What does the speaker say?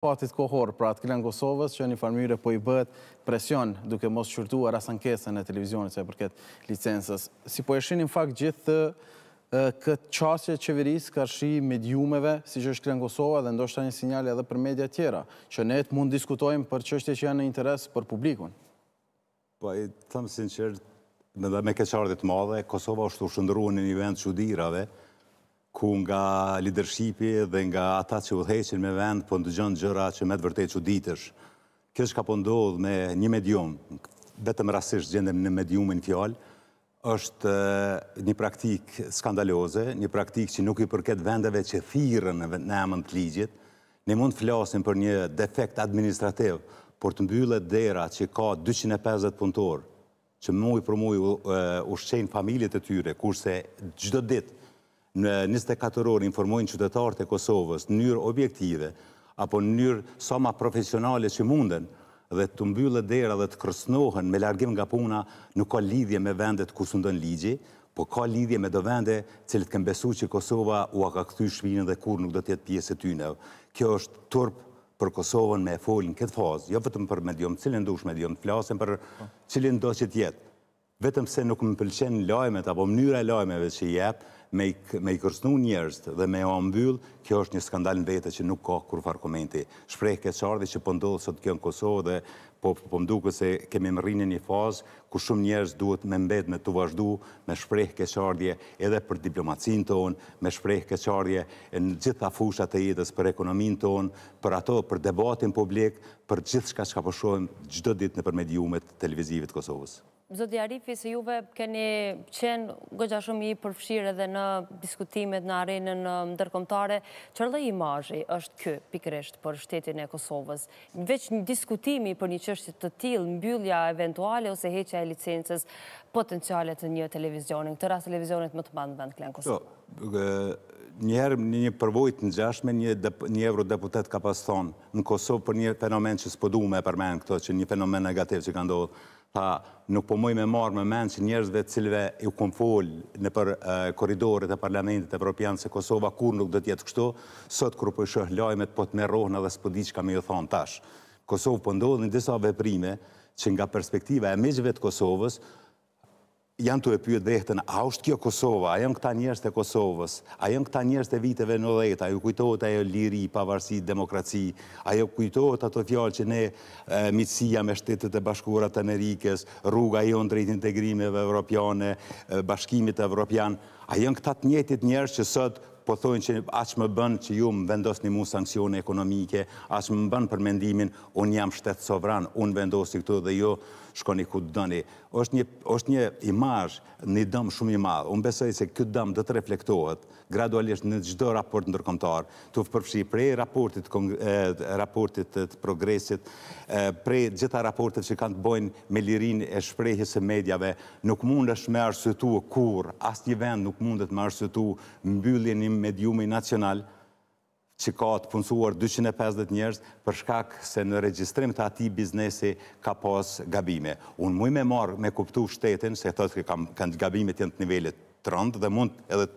Patit kohor, pra të klenë Kosovës, që një farmyre po i bëhet presion duke mos qërtuar asankesën e televizionit se përket licensës. Si po eshin, në fakt, gjithë këtë qasje qeveris kërshi medjumeve, si që është klenë Kosova, dhe ndoshta një sinjale edhe për media tjera, që ne të mund diskutojmë për qështje që janë në interes për publikun. Pa, po, i thëmë sinqertë, me keqardit madhe, Kosova është të shëndruen një vend që dirave, ku nga lidershipi dhe nga ata që u dheqin me vend, po ndëgjën gjëra që me të vërtej që ditësh. Kjo ka po ndodh me një medium, betëm rasisht gjendem në mediumin fjallë, është eh, një praktik skandaloze, një praktik që nuk i përket vendeve që thyrën në emën të ligjit. Ne mund të flasin për një defekt administrativ, por të mbyllet dera që ka 250 punëtor, që mui për mui u eh, shqenë familjet e tyre, kurse gjdo ditë në 24 orë informojnë qytetarët e Kosovës në njërë objektive, apo në njërë sa ma profesionale që munden, dhe të mbyllë dera dhe të kërsnohen me largim nga puna nuk ka lidhje me vendet kusë ndën ligji, po ka lidhje me do vende cilët të besu që Kosova u a ka këthy shminën dhe kur nuk do tjetë pjesë të tynë. Kjo është turp për Kosovën me e folin këtë fazë, jo vetëm për medium, cilin dush medium, të flasin për cilin do që tjetë. Vetëm se nuk më pëlqen lajmet apo mnyra lajmeve që jetë, me i kërsnu njërzët dhe me o mbyll, kjo është një skandal në vete që nuk ka kur farkomenti. Shprej keqardhi që pëndodhë po sot kjo në Kosovë dhe po po më duke se kemi më rinë një fazë, ku shumë njerës duhet me mbed me të vazhdu, me shprejhë keqardje edhe për diplomacin tonë, me shprejhë keqardje në gjitha fushat e jetës për ekonomin tonë, për ato, për debatin publik, për gjithë shka që ka pëshojmë gjithë ditë në përmediumet televizive të Kosovës. Zotë Jarifi, se juve keni qenë gëgja shumë i përfshirë edhe në diskutimet në arenën në ndërkomtare, qërle imajë është kë pikresht për shtetin e Kosovës? Veç një diskutimi për një q qështë të tilë mbyllja eventuale ose heqja e licences potencialet të një televizionin. Të rrasë televizionit më të bandë vend, Klen Kosovë. Jo, Njëherë një një përvojt në gjashme, një evro deputet ka pas thonë në Kosovë për një fenomen që s'pëdu me përmen këto që një fenomen negativ që ka ndohë. ta nuk po mëj me marë me men që njërzve cilve ju kom folë në për koridorit e parlamentit e Europian se Kosova kur nuk do tjetë kështu, sot kërë përshë po hlajmet po të merohën edhe s'pëdi që kam ju thonë tashë. Kosovë pëndodhë po në disa veprime që nga perspektiva e meqëve të Kosovës, janë të e pyët dhehtën, a është kjo Kosova, a janë këta njerës të Kosovës, a janë këta njerës të viteve në dhejtë, a ju kujtohet ajo liri, pavarësi, demokraci, a ju kujtohet ato fjallë që ne mitësia me shtetet e bashkurat Amerikës, rruga jo në drejt integrimeve evropiane, bashkimit evropian, a janë këta të njetit njerës që sëtë po thojnë që aqë më bënë që ju më vendos një mu sankcione ekonomike, aqë më bënë për mendimin, unë jam shtetë sovran, unë vendosi këtu dhe ju jo, shkoni ku të dëni. Oshtë një imaj, një dëm shumë i madhë. Unë besoj se këtë dëm dhe të reflektohet gradualisht në gjdo raport në nërkomtar, të përfshi prej raportit të progresit, prej gjitha raportit që kanë të bojnë me lirin e shprejhjës e medjave, nuk mund është me arsëtu kur, asë një vend nuk mundet me arsëtu mbyllin një një mediumi nacional që ka të punësuar 250 njërës për shkak se në registrim të ati biznesi ka pas gabime. Unë mëj me marë me kuptu shtetin, se thotë ka, ka gabime të jenë të nivellit të rëndë dhe mund edhe